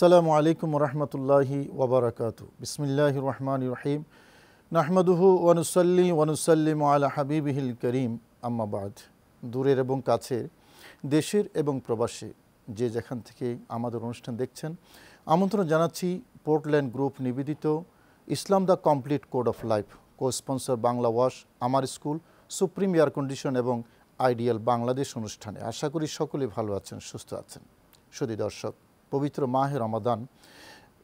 আসসালামু আলাইকুম রহমতুল্লাহি ওবরাকাত বিসমিল্লাহ রহমান রহিম নাহমদুহু ওয়ানুসল্লি ওয়ানুসল্লিম আলা হাবিবিহিল করিম আম্মাবাদ দূরের এবং কাছের দেশের এবং প্রবাসী যে যেখান থেকে আমাদের অনুষ্ঠান দেখছেন আমন্ত্রণ জানাচ্ছি পোর্টল্যান্ড গ্রুপ নিবেদিত Islam the complete code of life co sponsor Bangla wash আমার স্কুল সুপ্রিম এয়ার কন্ডিশন এবং আইডিয়াল বাংলাদেশ অনুষ্ঠানে আশা করি সকলে ভালো আছেন সুস্থ আছেন সুদী দর্শক পবিত্র মাহে রমাদান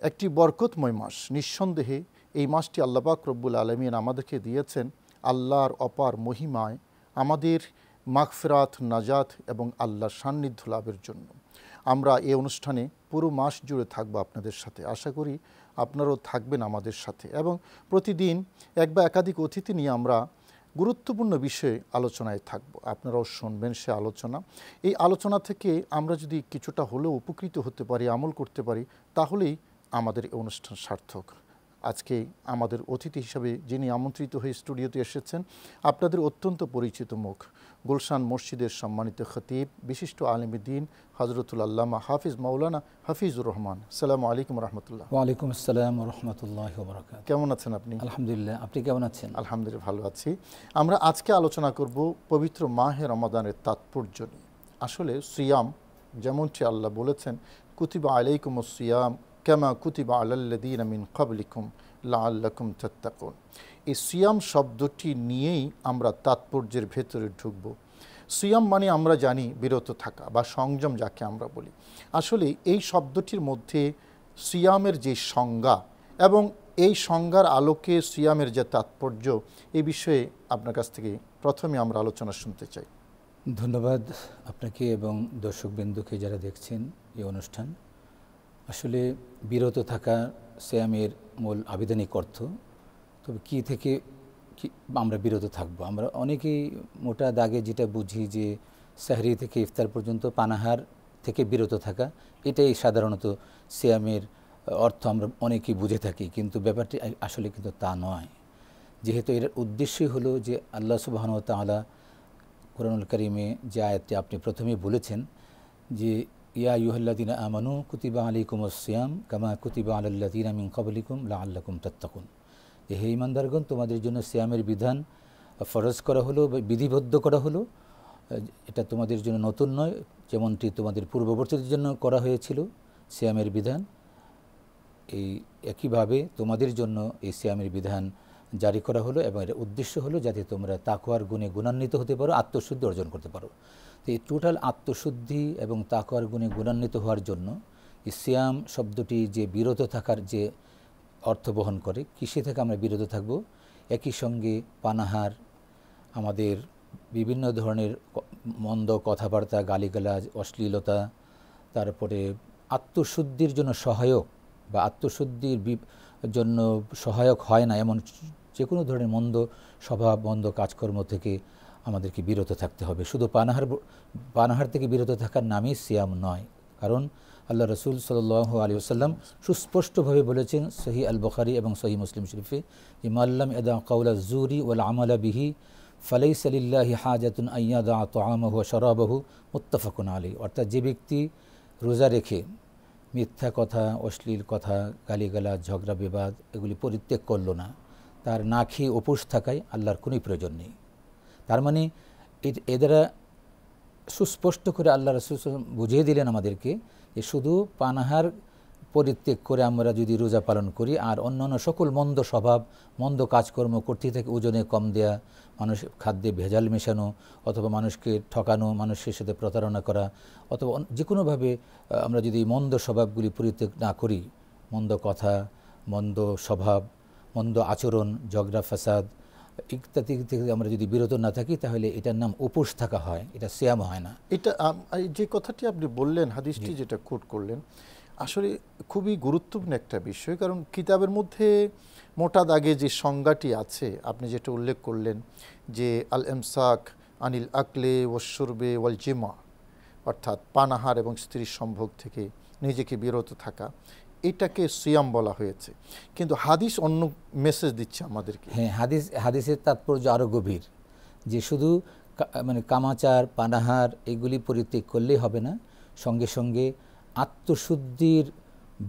একটি বরকতময় মাস নিঃসন্দেহে এই মাসটি আল্লাপাক রব্বুল আলমিন আমাদেরকে দিয়েছেন আল্লাহর অপার মহিমায় আমাদের মাগফেরাত নাজাত এবং আল্লাহর সান্নিধ্য লাভের জন্য আমরা এ অনুষ্ঠানে পুরো মাস জুড়ে থাকবো আপনাদের সাথে আশা করি আপনারাও থাকবেন আমাদের সাথে এবং প্রতিদিন এক বা একাধিক অতিথি নিয়ে আমরা গুরুত্বপূর্ণ বিষয়ে আলোচনায় থাকব আপনারাও শুনবেন সে আলোচনা এই আলোচনা থেকে আমরা যদি কিছুটা হলেও উপকৃত হতে পারি আমল করতে পারি তাহলেই আমাদের এই অনুষ্ঠান সার্থক আজকে আমাদের অতিথি হিসাবে যিনি আমন্ত্রিত হয়ে স্টুডিওতে এসেছেন আপনাদের অত্যন্ত পরিচিত মুখ গুলশান মসজিদের সম্মানিত খতিব বিশিষ্ট আলমীদ্দিন হজরতুল আল্লামা হাফিজ মাওলানা হাফিজুর রহমান সালাম আলাইকুম রহমতুল্লাহ ওয়ালাইকুম আসসালাম রহমতুল্লাহ কেমন আছেন আপনি আলহামদুলিল্লাহ আপনি কেমন আছেন আলহামদুলিল্লাহ ভালো আছি আমরা আজকে আলোচনা করব পবিত্র মাহে রমাদানের তাৎপর্য নিয়ে আসলে সিয়াম যেমনটি আল্লাহ বলেছেন কুতিবা আলাইকুম সিয়াম কেমা কুতিবা আলাল্লাদিন মিন কাবলিকুম লাল্লাকুম চত্তাকুন এই সিয়াম শব্দটি নিয়েই আমরা তাৎপর্যের ভেতরে ঢুকব সিয়াম মানে আমরা জানি বিরত থাকা বা সংযম যাকে আমরা বলি আসলে এই শব্দটির মধ্যে সিয়ামের যে সংজ্ঞা এবং এই সংজ্ঞার আলোকে সিয়ামের যে তাৎপর্য এই বিষয়ে আপনার কাছ থেকে প্রথমে আমরা আলোচনা শুনতে চাই ধন্যবাদ আপনাকে এবং দর্শকবৃন্দুকে যারা দেখছেন এই অনুষ্ঠান আসলে বিরত থাকা শ্যামের মূল আবেদনিক অর্থ তবে কি থেকে কি আমরা বিরত থাকব আমরা অনেকেই মোটা দাগে যেটা বুঝি যে সাহরি থেকে ইফতার পর্যন্ত পানাহার থেকে বিরত থাকা এটাই সাধারণত শ্যামের অর্থ আমরা অনেকেই বুঝে থাকি কিন্তু ব্যাপারটি আসলে কিন্তু তা নয় যেহেতু এর উদ্দেশ্যই হলো যে আল্লাহ সুবাহন তালা কোরআনুল করিমে যে আয়াতটি আপনি প্রথমেই বলেছেন যে ইয়া আমানু আলিকুম কামা কুতিবা লা ইমানদারগণ তোমাদের জন্য সিয়ামের বিধান ফরজ করা হলো বিধিবদ্ধ করা হলো এটা তোমাদের জন্য নতুন নয় যেমনটি তোমাদের পূর্ববর্তীদের জন্য করা হয়েছিল সিয়ামের বিধান এই একইভাবে তোমাদের জন্য এই সিয়ামের বিধান জারি করা হলো এবং এর উদ্দেশ্য হলো যাতে তোমরা তাকুয়ার গুণে গুণান্বিত হতে পারো আত্মশুদ্ধি অর্জন করতে পারো তো এই টোটাল আত্মশুদ্ধি এবং তাকর গুণে গুণান্বিত হওয়ার জন্য ইসিয়াম শব্দটি যে বিরত থাকার যে অর্থ বহন করে কৃষি থেকে আমরা বিরত থাকব একই সঙ্গে পানাহার আমাদের বিভিন্ন ধরনের মন্দ কথাবার্তা গালিগালাজ অশ্লীলতা তারপরে আত্মশুদ্ধির জন্য সহায়ক বা আত্মশুদ্ধির জন্য সহায়ক হয় না এমন যে কোনো ধরনের মন্দ স্বভাব মন্দ কাজকর্ম থেকে আমাদেরকে বিরত থাকতে হবে শুধু পানাহার পানাহার থেকে বিরত থাকার নামই সিয়াম নয় কারণ আল্লাহ রসুল সাল আলী আসাল্লাম সুস্পষ্টভাবে বলেছেন সহি আল বখারি এবং সহি মুসলিম শরীফে ইমাল্লাম এদা কাউলা জুরি ওয়াল আমলা বিহি ফালাই সালিল্লাহি হাজাতুন আয়াদা তোয়ামহু শরাবহু মুত্তাফাকুন আলী অর্থাৎ যে ব্যক্তি রোজা রেখে মিথ্যা কথা অশ্লীল কথা গালিগালা ঝগড়া বিবাদ এগুলি পরিত্যাগ করল না তার না খেয়ে উপোস থাকায় আল্লাহর কোনোই প্রয়োজন নেই তার মানে এ সুস্পষ্ট করে আল্লাহ রসুল বুঝিয়ে দিলেন আমাদেরকে যে শুধু পানাহার পরিত্যাগ করে আমরা যদি রোজা পালন করি আর অন্যান্য সকল মন্দ স্বভাব মন্দ কাজকর্ম করতে থেকে ওজনে কম দেয়া মানুষ খাদ্যে ভেজাল মেশানো অথবা মানুষকে ঠকানো মানুষের সাথে প্রতারণা করা অথবা যে কোনোভাবে আমরা যদি মন্দ স্বভাবগুলি পরিত্যাগ না করি মন্দ কথা মন্দ স্বভাব মন্দ আচরণ ঝগড়া ফাসাদ ইত্যাদি থেকে আমরা যদি বিরত না থাকি তাহলে এটার নাম উপোস থাকা হয় এটা শ্যাম হয় না এটা যে কথাটি আপনি বললেন হাদিসটি যেটা কোট করলেন আসলে খুবই গুরুত্বপূর্ণ একটা বিষয় কারণ কিতাবের মধ্যে মোটা দাগে যে সংজ্ঞাটি আছে আপনি যেটা উল্লেখ করলেন যে আল এমসাক আনিল আকলে ওয়সুরবে ওয়াল জিমা অর্থাৎ পানাহার এবং স্ত্রীর সম্ভোগ থেকে নিজেকে বিরত থাকা এটাকে সিয়াম বলা হয়েছে কিন্তু হাদিস অন্য মেসেজ দিচ্ছে আমাদেরকে হ্যাঁ হাদিস হাদিসের তাৎপর্য আরও গভীর যে শুধু মানে কামাচার পানাহার এগুলি পরিত্যাগ করলেই হবে না সঙ্গে সঙ্গে আত্মশুদ্ধির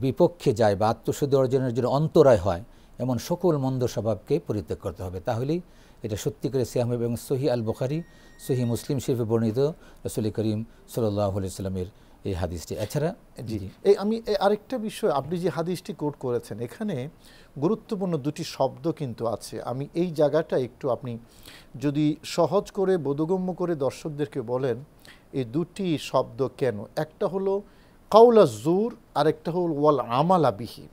বিপক্ষে যায় বা আত্মশুদ্ধি অর্জনের জন্য অন্তরায় হয় এমন সকল মন্দ স্বভাবকে পরিত্যাগ করতে হবে তাহলেই এটা সত্যি করে সিয়াম এবং সহি আল বখারি সহি মুসলিম শিল্পে বর্ণিত রসুল করিম সাল্লাহ সাল্লামের এই হাদিসটি এছাড়া জি এই আমি আরেকটা বিষয় আপনি যে হাদিসটি কোট করেছেন এখানে গুরুত্বপূর্ণ দুটি শব্দ কিন্তু আছে আমি এই জায়গাটা একটু আপনি যদি সহজ করে বোধগম্য করে দর্শকদেরকে বলেন এই দুটি শব্দ কেন একটা হলো কাউলা জুর আরেকটা হল ওয়াল আমালা বিহি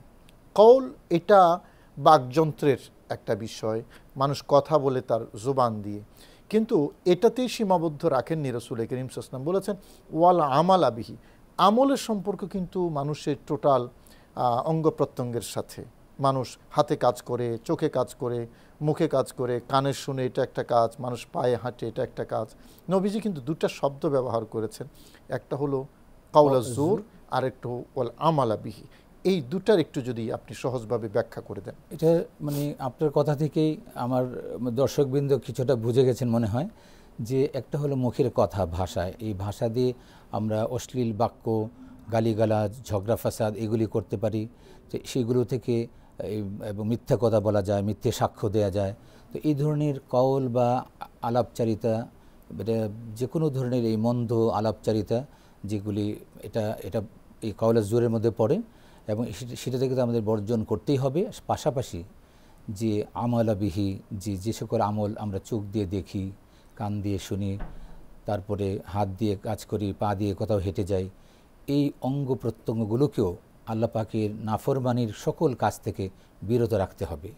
কৌল এটা বাগযন্ত্রের একটা বিষয় মানুষ কথা বলে তার জোবান দিয়ে কিন্তু এটাতেই সীমাবদ্ধ রাখেন নিরসুল করিম সাসলাম বলেছেন ওয়াল আমাল আবিহি আমলের সম্পর্ক কিন্তু মানুষের টোটাল অঙ্গ প্রত্যঙ্গের সাথে মানুষ হাতে কাজ করে চোখে কাজ করে মুখে কাজ করে কানে শুনে এটা একটা কাজ মানুষ পায়ে হাঁটে এটা একটা কাজ নবীজি কিন্তু দুটা শব্দ ব্যবহার করেছেন একটা হলো কাউলা জোর আরেকটু ওয়াল আমালা বিহি এই দুটার একটু যদি আপনি সহজভাবে ব্যাখ্যা করে দেন এটা মানে আপনার কথা থেকেই আমার দর্শকবৃন্দ কিছুটা বুঝে গেছেন মনে হয় যে একটা হলো মুখের কথা ভাষা এই ভাষা দিয়ে আমরা অশ্লীল বাক্য গালিগালাজ ঝগড়া ফাসাদ এগুলি করতে পারি যে সেগুলো থেকে এবং মিথ্যা কথা বলা যায় মিথ্যে সাক্ষ্য দেয়া যায় তো এই ধরনের কল বা আলাপচারিতা এটা যে কোনো ধরনের এই মন্দ আলাপচারিতা যেগুলি এটা এটা এই কওলা জোরের মধ্যে পড়ে এবং সেটা থেকে তো আমাদের বর্জন করতেই হবে পাশাপাশি যে আমলাবিহি যে যে সকল আমল আমরা চোখ দিয়ে দেখি কান দিয়ে শুনি তারপরে হাত দিয়ে কাজ করি পা দিয়ে কোথাও হেঁটে যাই এই অঙ্গ প্রত্যঙ্গগুলোকেও আল্লাহ পাকের নাফরমানির সকল কাজ থেকে বিরত রাখতে হবে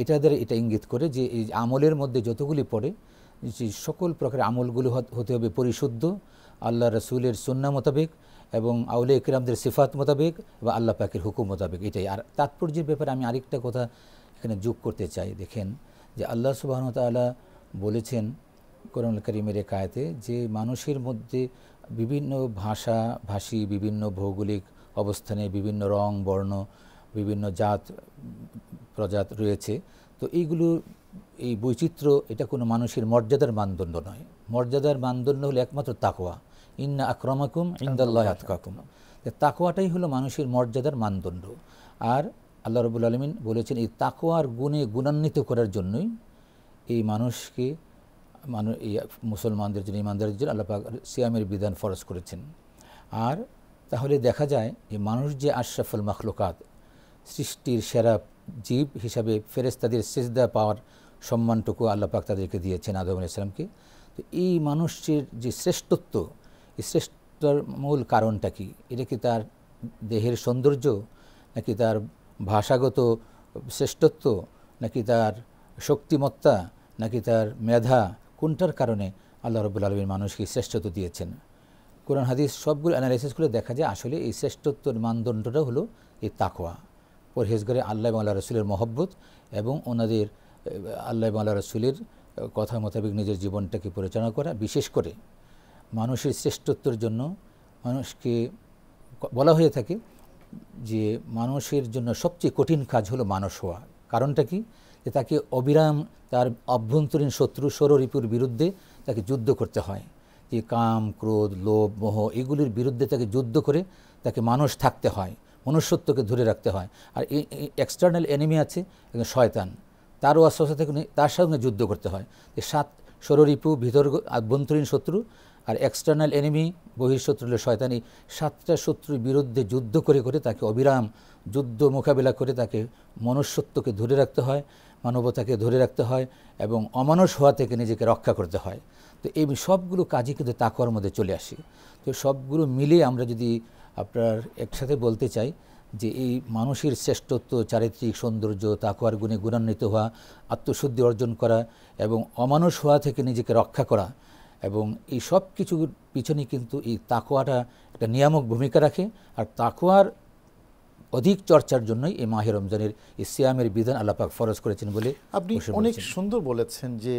এটা দ্বারা এটা ইঙ্গিত করে যে এই আমলের মধ্যে যতগুলি পড়ে যে সকল প্রকার আমলগুলো হতে হবে পরিশুদ্ধ আল্লাহ রসুলের সন্না মোতাবেক এবং আউলে ইকরামদের সিফাত মোতাবেক বা আল্লাহ পাকের হুকুম মোতাবেক এটাই আর তাৎপর্যের ব্যাপারে আমি আরেকটা কথা এখানে যোগ করতে চাই দেখেন যে আল্লাহ তালা বলেছেন করুন করিমের কায়েতে যে মানুষের মধ্যে বিভিন্ন ভাষা ভাষী বিভিন্ন ভৌগোলিক অবস্থানে বিভিন্ন রং বর্ণ বিভিন্ন জাত প্রজাত রয়েছে তো এইগুলো এই বৈচিত্র্য এটা কোনো মানুষের মর্যাদার মানদণ্ড নয় মর্যাদার মানদণ্ড হলো একমাত্র তাকোয়া ইন্না আক্রমাকুম ইন্দাল্লাহ আতকাকুম তাকোয়াটাই হলো মানুষের মর্যাদার মানদণ্ড আর আল্লাহ রবুল আলমিন বলেছেন এই তাকোয়ার গুণে গুণান্বিত করার জন্যই এই মানুষকে মানুষ মুসলমানদের জন্য ইমানদারদের জন্য আল্লাহ সিয়ামের বিধান ফরজ করেছেন আর তাহলে দেখা যায় যে মানুষ যে আশরাফুল মখলুকাত সৃষ্টির সেরা জীব হিসাবে তাদের সেজদা পাওয়ার সম্মানটুকু আল্লাপাক তাদেরকে দিয়েছেন আদম ইসলামকে তো এই মানুষের যে শ্রেষ্ঠত্ব শ্রেষ্ঠতার মূল কারণটা কি এটা কি তার দেহের সৌন্দর্য নাকি তার ভাষাগত শ্রেষ্ঠত্ব নাকি তার শক্তিমত্তা নাকি তার মেধা কোনটার কারণে আল্লাহ রবুল আলমীর মানুষকে শ্রেষ্ঠত্ব দিয়েছেন কোরআন হাদিস সবগুলো অ্যানালাইসিস করে দেখা যায় আসলে এই শ্রেষ্ঠত্বর মানদণ্ডটা হলো এই তাকোয়া করে আল্লাহ এবং আল্লাহ রসুলের মহব্বত এবং ওনাদের আল্লাহ এবং আল্লাহ রসুলের কথা মোতাবেক নিজের জীবনটাকে পরিচালনা করা বিশেষ করে মানুষের শ্রেষ্ঠত্বর জন্য মানুষকে বলা হয়ে থাকে যে মানুষের জন্য সবচেয়ে কঠিন কাজ হলো মানুষ হওয়া কারণটা কি যে তাকে অবিরাম তার অভ্যন্তরীণ শত্রু ষড়রিপুর বিরুদ্ধে তাকে যুদ্ধ করতে হয় যে কাম ক্রোধ লোভ মোহ এগুলির বিরুদ্ধে তাকে যুদ্ধ করে তাকে মানুষ থাকতে হয় মনুষ্যত্বকে ধরে রাখতে হয় আর এক্সটার্নাল এনিমি আছে এবং শয়তান তারও আশ্বাস থেকে তার সঙ্গে যুদ্ধ করতে হয় যে সাত ষড়রিপু ভিতর অভ্যন্তরীণ শত্রু আর এক্সটার্নাল এনিমি বহিঃশত্রুলে শয়তানি সাতটা শত্রুর বিরুদ্ধে যুদ্ধ করে করে তাকে অবিরাম যুদ্ধ মোকাবিলা করে তাকে মনুষ্যত্বকে ধরে রাখতে হয় মানবতাকে ধরে রাখতে হয় এবং অমানুষ হওয়া থেকে নিজেকে রক্ষা করতে হয় তো এই সবগুলো কাজই কিন্তু তাকওয়ার মধ্যে চলে আসে তো সবগুলো মিলে আমরা যদি আপনার একসাথে বলতে চাই যে এই মানুষের শ্রেষ্ঠত্ব চারিত্রিক সৌন্দর্য তাকওয়ার গুণে গুণান্বিত হওয়া আত্মশুদ্ধি অর্জন করা এবং অমানুষ হওয়া থেকে নিজেকে রক্ষা করা এবং এই সব কিছুর পিছনে কিন্তু এই তাকোয়াটা একটা নিয়ামক ভূমিকা রাখে আর তাকোয়ার অধিক চর্চার জন্যই এই মাহে রমজানের সিয়ামের বিধান আল্লাপাক ফরজ করেছেন বলে আপনি অনেক সুন্দর বলেছেন যে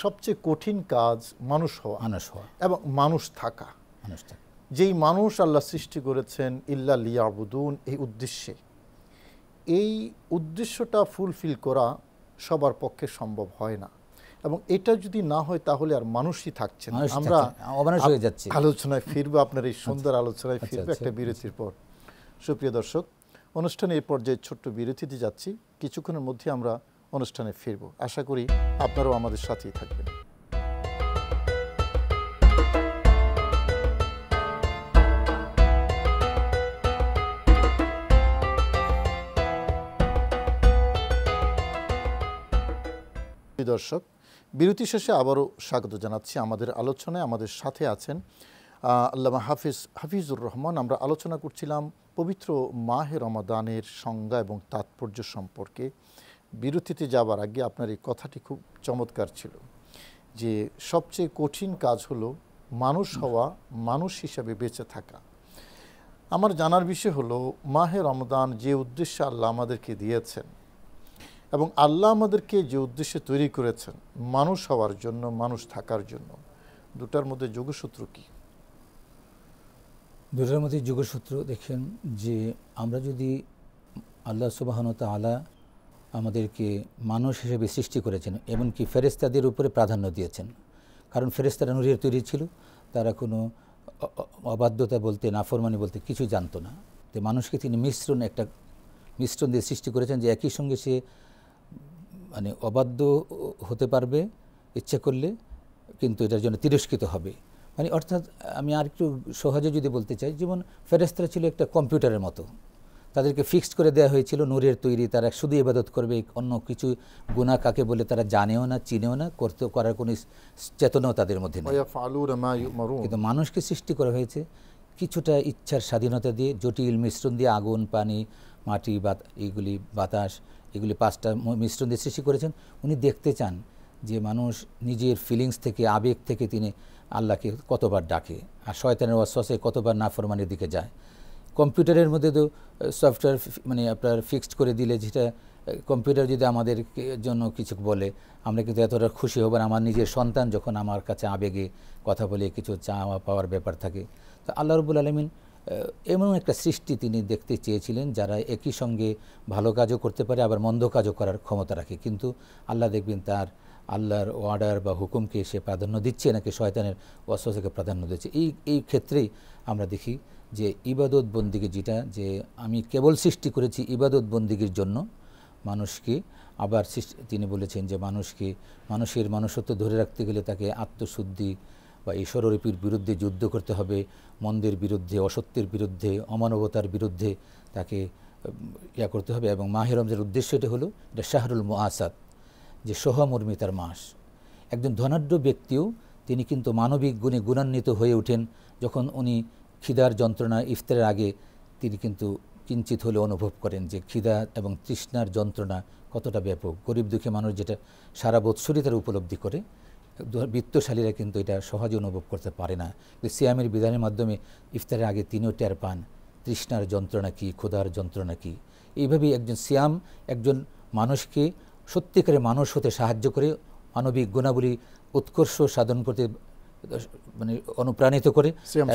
সবচেয়ে কঠিন কাজ মানুষ হওয়া মানুষ হওয়া এবং মানুষ থাকা মানুষ থাকা যেই মানুষ আল্লাহ সৃষ্টি করেছেন ইল্লা লিয়াবুদুন এই উদ্দেশ্যে এই উদ্দেশ্যটা ফুলফিল করা সবার পক্ষে সম্ভব হয় না এবং এটা যদি না হয় তাহলে আর মানুষই থাকছে না আমরা হয়ে যাচ্ছি আলোচনায় ফিরবো আপনার এই সুন্দর আচ্ছা, আলোচনায় আচ্ছা, ফিরবো আচ্ছা। একটা বিরতির পর সুপ্রিয় দর্শক অনুষ্ঠানে এই পর্যায়ে ছোট্ট বিরতিতে যাচ্ছি কিছুক্ষণের মধ্যে আমরা অনুষ্ঠানে ফিরব আশা করি আপনারাও আমাদের সাথেই থাকবেন দর্শক বিরতি শেষে আবারও স্বাগত জানাচ্ছি আমাদের আলোচনায় আমাদের সাথে আছেন আল্লামা হাফিজ হাফিজুর রহমান আমরা আলোচনা করছিলাম পবিত্র মাহে রমাদানের সংজ্ঞা এবং তাৎপর্য সম্পর্কে বিরতিতে যাবার আগে আপনার এই কথাটি খুব চমৎকার ছিল যে সবচেয়ে কঠিন কাজ হলো মানুষ হওয়া মানুষ হিসাবে বেঁচে থাকা আমার জানার বিষয় হলো মাহে রমদান যে উদ্দেশ্যে আল্লাহ আমাদেরকে দিয়েছেন এবং আল্লাহ আমাদেরকে যে উদ্দেশ্যে তৈরি করেছেন মানুষ হওয়ার জন্য মানুষ থাকার জন্য দুটার মধ্যে যোগসূত্র কি দুটার মধ্যে যোগসূত্র দেখেন যে আমরা যদি আল্লাহ সুবাহনত আলা আমাদেরকে মানুষ হিসেবে সৃষ্টি করেছেন এমনকি ফেরেস্তাদের উপরে প্রাধান্য দিয়েছেন কারণ ফেরেস্তারা নুরের তৈরি ছিল তারা কোনো অবাধ্যতা বলতে নাফরমানি বলতে কিছু জানতো না তো মানুষকে তিনি মিশ্রণ একটা মিশ্রণ দিয়ে সৃষ্টি করেছেন যে একই সঙ্গে সে মানে অবাধ্য হতে পারবে ইচ্ছে করলে কিন্তু এটার জন্য তিরস্কৃত হবে মানে অর্থাৎ আমি আর একটু সহজে যদি বলতে চাই যেমন ফেরেস্তারা ছিল একটা কম্পিউটারের মতো তাদেরকে ফিক্সড করে দেওয়া হয়েছিল নূরের তৈরি তারা শুধু ইবাদত করবে অন্য কিছু গুণা কাকে বলে তারা জানেও না চিনেও না করতে করার কোনো চেতনাও তাদের মধ্যে কিন্তু মানুষকে সৃষ্টি করা হয়েছে কিছুটা ইচ্ছার স্বাধীনতা দিয়ে জটিল মিশ্রণ দিয়ে আগুন পানি মাটি বা এইগুলি বাতাস এগুলি পাঁচটা মিশ্রণ দিয়ে সৃষ্টি করেছেন উনি দেখতে চান যে মানুষ নিজের ফিলিংস থেকে আবেগ থেকে তিনি আল্লাহকে কতবার ডাকে আর শয়তানের অশ্বাসে কতবার নাফরমানির দিকে যায় কম্পিউটারের মধ্যে তো সফটওয়্যার মানে আপনার ফিক্সড করে দিলে যেটা কম্পিউটার যদি আমাদের জন্য কিছু বলে আমরা কিন্তু এতটা খুশি হব আমার নিজের সন্তান যখন আমার কাছে আবেগে কথা বলে কিছু চাওয়া পাওয়ার ব্যাপার থাকে তো আল্লাহ রবুল আলমিন এমন একটা সৃষ্টি তিনি দেখতে চেয়েছিলেন যারা একই সঙ্গে ভালো কাজও করতে পারে আবার মন্দ কাজও করার ক্ষমতা রাখে কিন্তু আল্লাহ দেখবেন তার আল্লাহর অর্ডার বা হুকুমকে সে প্রাধান্য দিচ্ছে নাকি শয়তানের অস্ত্রকে প্রাধান্য দিচ্ছে এই এই ক্ষেত্রেই আমরা দেখি যে ইবাদত বন্দিকে যেটা যে আমি কেবল সৃষ্টি করেছি ইবাদত বন্দিগির জন্য মানুষকে আবার তিনি বলেছেন যে মানুষকে মানুষের মানুষত্ব ধরে রাখতে গেলে তাকে আত্মশুদ্ধি বা ঈশ্বর ষড়রিপুর বিরুদ্ধে যুদ্ধ করতে হবে মন্দের বিরুদ্ধে অসত্যের বিরুদ্ধে অমানবতার বিরুদ্ধে তাকে ইয়া করতে হবে এবং মাহে রমজানের উদ্দেশ্য এটা হলো এটা শাহরুল মোয়াসাদ যে সহমর্মিতার মাস একজন ধনাঢ্য ব্যক্তিও তিনি কিন্তু মানবিক গুণে গুণান্বিত হয়ে ওঠেন যখন উনি খিদার যন্ত্রণা ইফতারের আগে তিনি কিন্তু কিঞ্চিত হলে অনুভব করেন যে খিদা এবং তৃষ্ণার যন্ত্রণা কতটা ব্যাপক গরিব দুঃখী মানুষ যেটা সারা বৎসরই তারা উপলব্ধি করে বৃত্তশালীরা কিন্তু এটা সহজে অনুভব করতে পারে না সিয়ামের বিধানের মাধ্যমে ইফতারের আগে তিনিও টের পান তৃষ্ণার যন্ত্রণা কী ক্ষুধার যন্ত্রণা কী এইভাবেই একজন সিয়াম একজন মানুষকে সত্যিকারে মানুষ হতে সাহায্য করে মানবিক গুণাবলী উৎকর্ষ সাধন করতে মানে অনুপ্রাণিত করে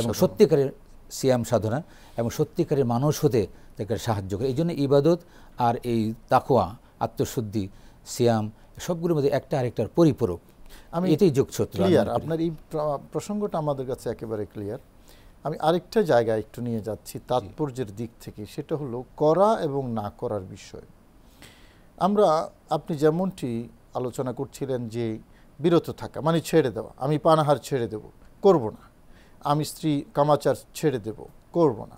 এবং সত্যিকারের সিয়াম সাধনা এবং সত্যিকারের মানুষ হতে তাকে সাহায্য করে এই জন্য ইবাদত আর এই তাকোয়া আত্মশুদ্ধি সিয়াম সবগুলোর মধ্যে একটা আরেকটার পরিপূরক আমি এটাই যোগসূত্র ক্লিয়ার আপনার এই প্রসঙ্গটা আমাদের কাছে একেবারে ক্লিয়ার আমি আরেকটা জায়গা একটু নিয়ে যাচ্ছি তাৎপর্যের দিক থেকে সেটা হলো করা এবং না করার বিষয় আমরা আপনি যেমনটি আলোচনা করছিলেন যে বিরত থাকা মানে ছেড়ে দেওয়া আমি পানাহার ছেড়ে দেব করব না আমি স্ত্রী কামাচার ছেড়ে দেব করব না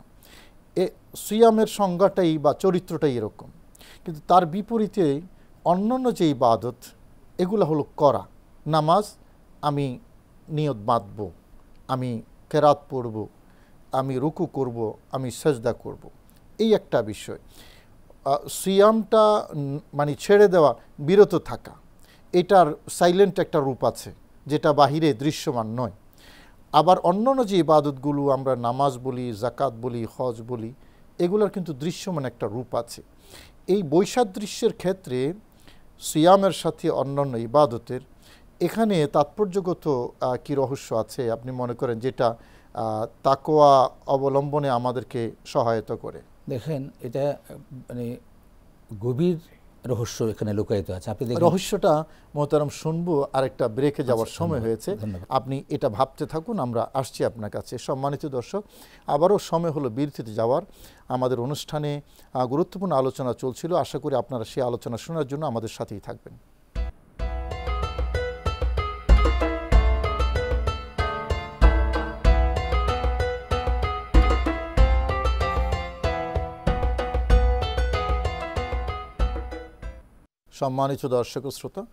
এ সুয়ামের সংজ্ঞাটাই বা চরিত্রটাই এরকম কিন্তু তার বিপরীতে অন্যান্য যে ইবাদত এগুলো হলো করা নামাজ আমি নিয়ত বাঁধব আমি কেরাত পড়ব আমি রুকু করব আমি সজদা করব এই একটা বিষয় সিয়ামটা মানে ছেড়ে দেওয়া বিরত থাকা এটার সাইলেন্ট একটা রূপ আছে যেটা বাহিরে দৃশ্যমান নয় আবার অন্যান্য যে ইবাদতগুলো আমরা নামাজ বলি জাকাত বলি হজ বলি এগুলোর কিন্তু দৃশ্যমান একটা রূপ আছে এই বৈসাদৃশ্যের ক্ষেত্রে সিয়ামের সাথে অন্যান্য ইবাদতের এখানে তাৎপর্যগত কি রহস্য আছে আপনি মনে করেন যেটা তাকোয়া অবলম্বনে আমাদেরকে সহায়তা করে দেখেন এটা মানে গভীর রহস্য এখানে লুকায়িত আছে আপনি রহস্যটা মোহতারাম শুনবো একটা ব্রেকে আচ্ছা, যাওয়ার সময় হয়েছে আপনি এটা ভাবতে থাকুন আমরা আসছি আপনার কাছে সম্মানিত দর্শক আবারও সময় হলো বিরতিতে যাওয়ার আমাদের অনুষ্ঠানে গুরুত্বপূর্ণ আলোচনা চলছিল আশা করি আপনারা সেই আলোচনা শোনার জন্য আমাদের সাথেই থাকবেন সম্মানিত দর্শক শ্রোতা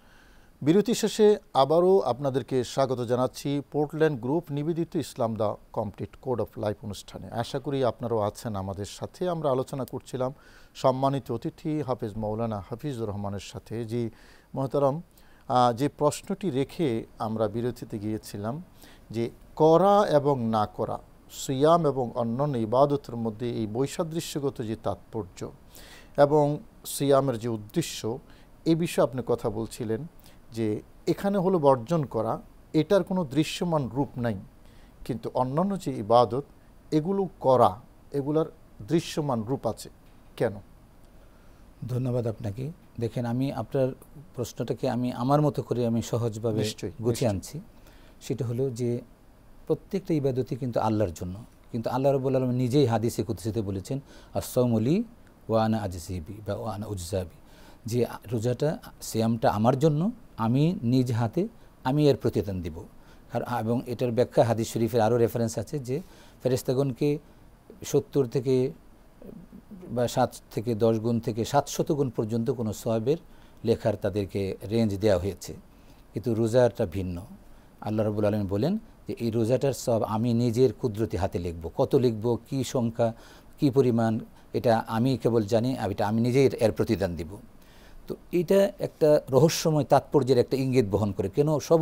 বিরতি শেষে আবারও আপনাদেরকে স্বাগত জানাচ্ছি পোর্টল্যান্ড গ্রুপ নিবেদিত Islam the complete code of life অনুষ্ঠানে আশা করি আপনারাও আছেন আমাদের সাথে আমরা আলোচনা করছিলাম সম্মানিত অতিথি হাফিজ মৌলানা হাফিজুর রহমানের সাথে যে মহতারম যে প্রশ্নটি রেখে আমরা বিরতিতে গিয়েছিলাম যে করা এবং না করা সিয়াম এবং অন্যান্য ইবাদতের মধ্যে এই বৈসাদৃশ্যগত যে তাৎপর্য এবং সিয়ামের যে উদ্দেশ্য এ বিষয়ে আপনি কথা বলছিলেন যে এখানে হলো বর্জন করা এটার কোনো দৃশ্যমান রূপ নাই কিন্তু অন্যান্য যে ইবাদত এগুলো করা এগুলার দৃশ্যমান রূপ আছে কেন ধন্যবাদ আপনাকে দেখেন আমি আপনার প্রশ্নটাকে আমি আমার মতো করে আমি সহজভাবে গুছিয়ে আনছি সেটা হলো যে প্রত্যেকটা ইবাদতই কিন্তু আল্লাহর জন্য কিন্তু আল্লাহ রবুল আলম নিজেই হাদিসে কুদ্সিতে বলেছেন আসমলি ওয়ানা আজিবি বা ওয়ানা উজাবি যে রোজাটা শ্যামটা আমার জন্য আমি নিজ হাতে আমি এর প্রতিদান দিব আর এবং এটার ব্যাখ্যা হাদিস শরীফের আরও রেফারেন্স আছে যে ফেরেস্তাগণকে সত্তর থেকে বা সাত থেকে দশ গুণ থেকে সাতশত গুণ পর্যন্ত কোনো সয়াবের লেখার তাদেরকে রেঞ্জ দেওয়া হয়েছে কিন্তু রোজাটা ভিন্ন আল্লাহ রবুল আলম বলেন যে এই রোজাটার সব আমি নিজের কুদরতি হাতে লিখব কত লিখব কি সংখ্যা কি পরিমাণ এটা আমি কেবল জানি এটা আমি নিজেই এর প্রতিদান দিব তো এটা একটা রহস্যময় তাৎপর্যের একটা ইঙ্গিত বহন করে কেন সব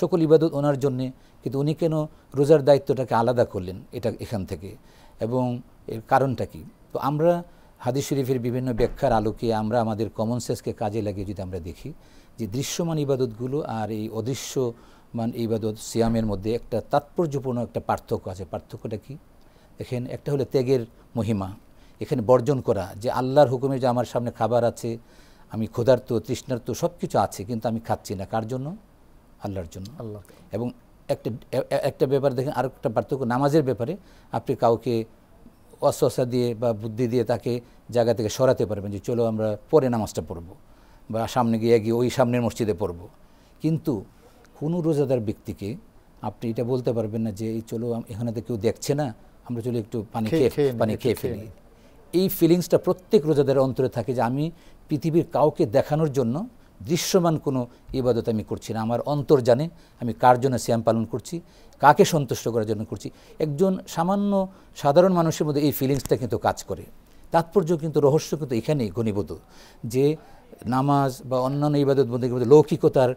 সকল ইবাদত ওনার জন্যে কিন্তু উনি কেন রোজার দায়িত্বটাকে আলাদা করলেন এটা এখান থেকে এবং এর কারণটা কি তো আমরা হাদিস শরীফের বিভিন্ন ব্যাখ্যার আলোকে আমরা আমাদের কমন সেন্সকে কাজে লাগিয়ে যদি আমরা দেখি যে দৃশ্যমান ইবাদতগুলো আর এই অদৃশ্য মান ইবাদত সিয়ামের মধ্যে একটা তাৎপর্যপূর্ণ একটা পার্থক্য আছে পার্থক্যটা কি দেখেন একটা হলো ত্যাগের মহিমা এখানে বর্জন করা যে আল্লাহর হুকুমে যে আমার সামনে খাবার আছে আমি ক্ষুধার্ত তৃষ্ণার্ত সব কিছু আছে কিন্তু আমি খাচ্ছি না কার জন্য আল্লাহর জন্য আল্লাহ এবং একটা একটা ব্যাপার দেখেন আর একটা পার্থক্য নামাজের ব্যাপারে আপনি কাউকে অস্বস্থা দিয়ে বা বুদ্ধি দিয়ে তাকে জায়গা থেকে সরাতে পারবেন যে চলো আমরা পরে নামাজটা পড়ব বা সামনে গিয়ে গিয়ে ওই সামনের মসজিদে পড়ব কিন্তু কোনো রোজাদার ব্যক্তিকে আপনি এটা বলতে পারবেন না যে এই চলো এখানে তো কেউ দেখছে না আমরা চলো একটু পানি খেয়ে পানি খেয়ে ফেলি এই ফিলিংসটা প্রত্যেক রোজাদারের অন্তরে থাকে যে আমি পৃথিবীর কাউকে দেখানোর জন্য দৃশ্যমান কোনো ইবাদত আমি করছি না আমার অন্তর জানে আমি কার জন্য শ্যাম পালন করছি কাকে সন্তুষ্ট করার জন্য করছি একজন সামান্য সাধারণ মানুষের মধ্যে এই ফিলিংসটা কিন্তু কাজ করে তাৎপর্য কিন্তু রহস্য কিন্তু এখানেই ঘনীভূত যে নামাজ বা অন্যান্য ইবাদত মধ্যে লৌকিকতার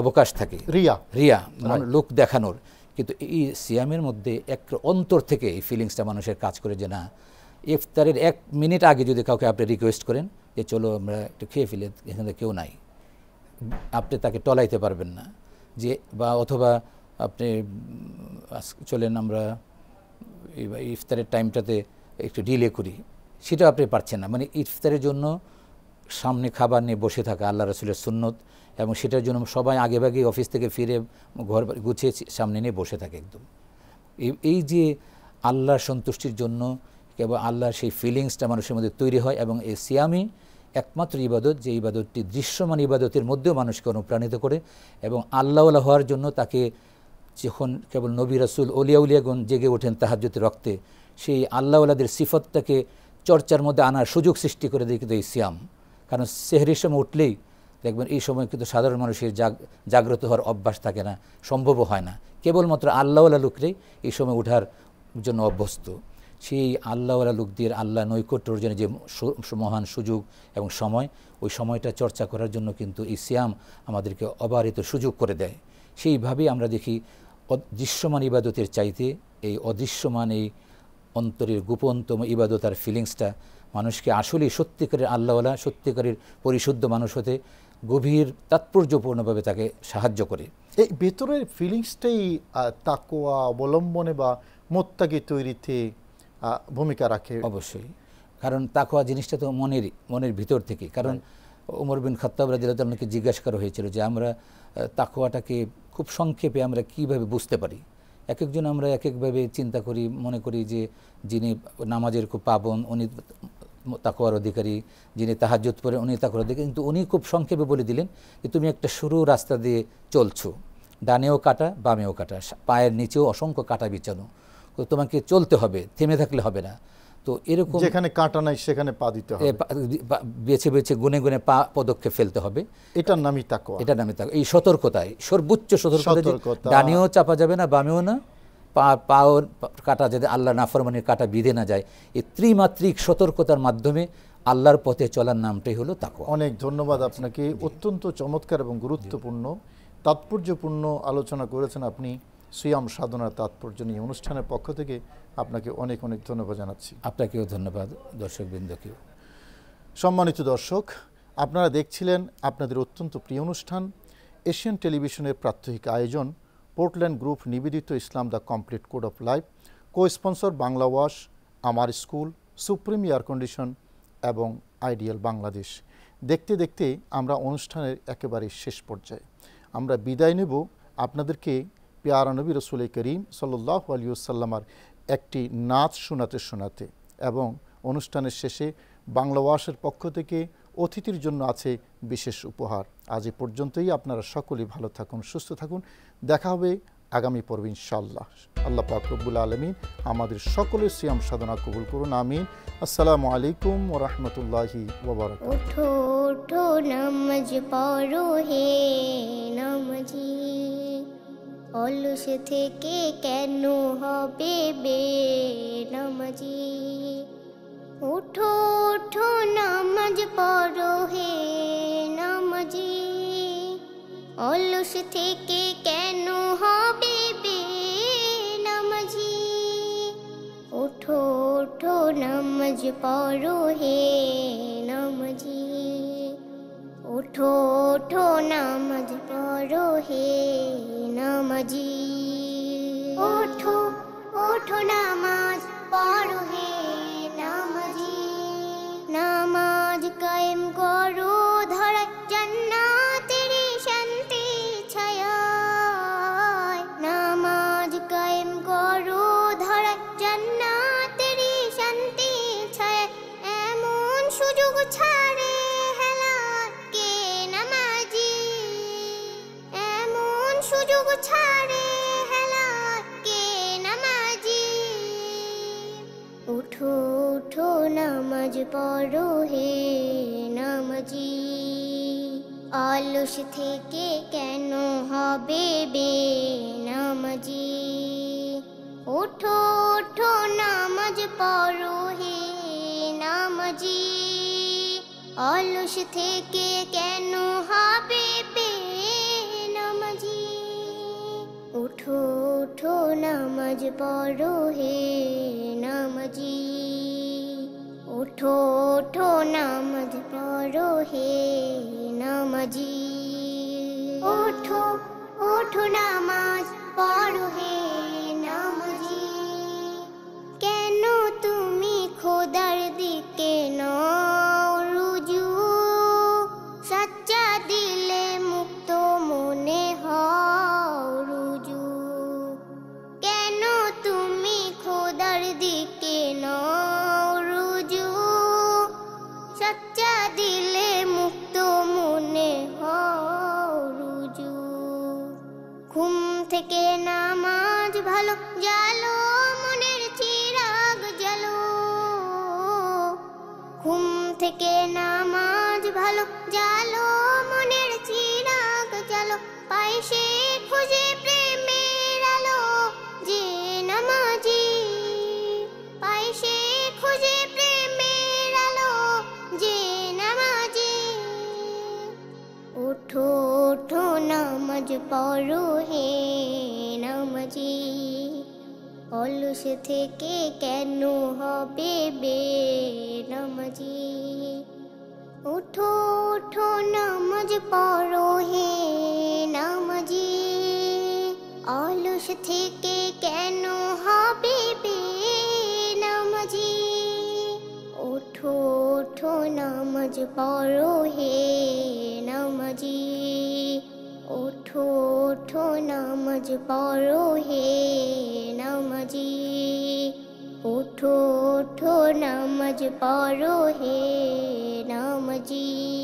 অবকাশ থাকে রিয়া রিয়া মানে লোক দেখানোর কিন্তু এই সিয়ামের মধ্যে এক অন্তর থেকে এই ফিলিংসটা মানুষের কাজ করে যে না ইফতারের এক মিনিট আগে যদি কাউকে আপনি রিকোয়েস্ট করেন যে চলো আমরা একটু খেয়ে ফেলে এখানে কেউ নাই আপনি তাকে টলাইতে পারবেন না যে বা অথবা আপনি চলেন আমরা ইফতারের টাইমটাতে একটু ডিলে করি সেটা আপনি পারছেন না মানে ইফতারের জন্য সামনে খাবার নিয়ে বসে থাকা আল্লাহ রসুলের সুন্নত এবং সেটার জন্য সবাই আগেভাগেই অফিস থেকে ফিরে ঘর গুছিয়ে সামনে নিয়ে বসে থাকে একদম এই যে আল্লাহর সন্তুষ্টির জন্য এবং আল্লাহর সেই ফিলিংসটা মানুষের মধ্যে তৈরি হয় এবং এই সিয়ামই একমাত্র ইবাদত যে ইবাদতটি দৃশ্যমান ইবাদতের মধ্যেও মানুষকে অনুপ্রাণিত করে এবং আল্লাহওয়ালা হওয়ার জন্য তাকে যখন কেবল নবী রাসুল উলিয়াগুন জেগে ওঠেন তাহাজ্যতে রক্তে সেই আল্লাহওয়ালাদের সিফতটাকে চর্চার মধ্যে আনার সুযোগ সৃষ্টি করে দেয় কিন্তু এই সিয়াম কারণ সেহরির সময় উঠলেই দেখবেন এই সময় কিন্তু সাধারণ মানুষের জাগ্রত হওয়ার অভ্যাস থাকে না সম্ভবও হয় না কেবলমাত্র আল্লাহওয়ালা লোকরাই এই সময় ওঠার জন্য অভ্যস্ত সেই আল্লাহওয়ালা লোকদের আল্লাহ নৈকট্য অর্জনে যে মহান সুযোগ এবং সময় ওই সময়টা চর্চা করার জন্য কিন্তু এই আমাদেরকে অবাহিত সুযোগ করে দেয় সেইভাবে আমরা দেখি দৃশ্যমান ইবাদতের চাইতে এই অদৃশ্যমান এই অন্তরের গোপনতম ইবাদতার ফিলিংসটা মানুষকে আসলে সত্যিকারের আল্লাহওয়ালা সত্যিকারের পরিশুদ্ধ মানুষ হতে গভীর তাৎপর্যপূর্ণভাবে তাকে সাহায্য করে এই ভেতরের ফিলিংসটাই তাকোয়া অবলম্বনে বা মোত্তাকে তৈরিতে ভূমিকা রাখে অবশ্যই কারণ তাকোয়া জিনিসটা তো মনের মনের ভিতর থেকে কারণ উমর বিন খত্তাব রাজিল্লাহকে জিজ্ঞাসা করা হয়েছিল যে আমরা তাকোয়াটাকে খুব সংক্ষেপে আমরা কিভাবে বুঝতে পারি এক একজন আমরা এক একভাবে চিন্তা করি মনে করি যে যিনি নামাজের খুব পাবন উনি তাকোয়ার অধিকারী যিনি তাহাজত পরে উনি তাকোয়ার অধিকারী কিন্তু উনি খুব সংক্ষেপে বলে দিলেন যে তুমি একটা সরু রাস্তা দিয়ে চলছো ডানেও কাটা বামেও কাটা পায়ের নিচেও অসংখ্য কাটা বিছানো তোমাকে চলতে হবে থেমে থাকলে হবে না তো এরকম যেখানে কাঁটা নাই সেখানে পা দিতে হবে বেছে বেছে গুনে গুনে পা পদক্ষেপ ফেলতে হবে এটার নামই তাকো এটার নামই তাকো এই সতর্কতায় সর্বোচ্চ সতর্কতা ডানেও চাপা যাবে না বামেও না পা পাও কাটা যদি আল্লাহ নাফরমানির কাটা বিঁধে না যায় এই ত্রিমাত্রিক সতর্কতার মাধ্যমে আল্লাহর পথে চলার নামটাই হলো তাকো অনেক ধন্যবাদ আপনাকে অত্যন্ত চমৎকার এবং গুরুত্বপূর্ণ তাৎপর্যপূর্ণ আলোচনা করেছেন আপনি সুয়াম সাধনার তাৎপর্য নিয়ে অনুষ্ঠানের পক্ষ থেকে আপনাকে অনেক অনেক ধন্যবাদ জানাচ্ছি আপনাকেও ধন্যবাদ দর্শক বৃন্দকেও সম্মানিত দর্শক আপনারা দেখছিলেন আপনাদের অত্যন্ত প্রিয় অনুষ্ঠান এশিয়ান টেলিভিশনের প্রাত্যহিক আয়োজন পোর্টল্যান্ড গ্রুপ নিবেদিত Islam the complete code of life co sponsor Bangla wash আমার স্কুল সুপ্রিম এয়ার কন্ডিশন এবং আইডিয়াল বাংলাদেশ দেখতে দেখতে আমরা অনুষ্ঠানের একেবারে শেষ পর্যায়ে আমরা বিদায় নেব আপনাদেরকে পেয়ারা নবী রসুল করিম সাল্লাহ আলী একটি নাচ শোনাতে শোনাতে এবং অনুষ্ঠানের শেষে বাংলা ওয়াসের পক্ষ থেকে অতিথির জন্য আছে বিশেষ উপহার আজ এ পর্যন্তই আপনারা সকলেই ভালো থাকুন সুস্থ থাকুন দেখা হবে আগামী পর্ব ইনশাল্লাহ আল্লাহ পাকরবুল আলমিন আমাদের সকলের সিয়াম সাধনা কবুল করুন আমিন আসসালামু আলাইকুম ও রহমতুল্লাহি ওঠো অলস থেকে কেন হবে বেনামাজি উঠো উঠো নামাজ পড়ো হে নামাজি অলস থেকে কেন হবে বেনামাজি উঠো উঠো নামাজ পড়ো হে নামাজি थोठो नाम हे न मीठो उठो नाम পড়ো নামজি অলস থেকে কেন হবে বে নামজি ওঠো ওঠো নামাজ পড়ো হে নামজি অলস থেকে কেন হবে বে নামজি ওঠো ওঠো নামাজ পড়ো হে নামজি ওঠো ওঠো নামাজ পড়ো হে নামাজি ওঠো ওঠো নামাজ পড়ো হে লজ্জা দিলে মুক্ত মনে রুজু ঘুম থেকে নামাজ ভালো জালো মনের চিরাগ জালো ঘুম থেকে নামাজ ভালো জালো মনের চিরাগ জালো পাই সে খুঁজে প্রেম নামাজ পড়ো হে নামাজি অলস থেকে কেন হবে বে নামাজি উঠো উঠো নামাজ পড়ো হে নামাজি অলস থেকে কেন হবে বে নামাজি উঠো ওঠো নামাজ পড়ো হে নামাজি उठो उठो नमज पढ़ो हे नमजी उठो उठो नमज पढ़ो हे नमजी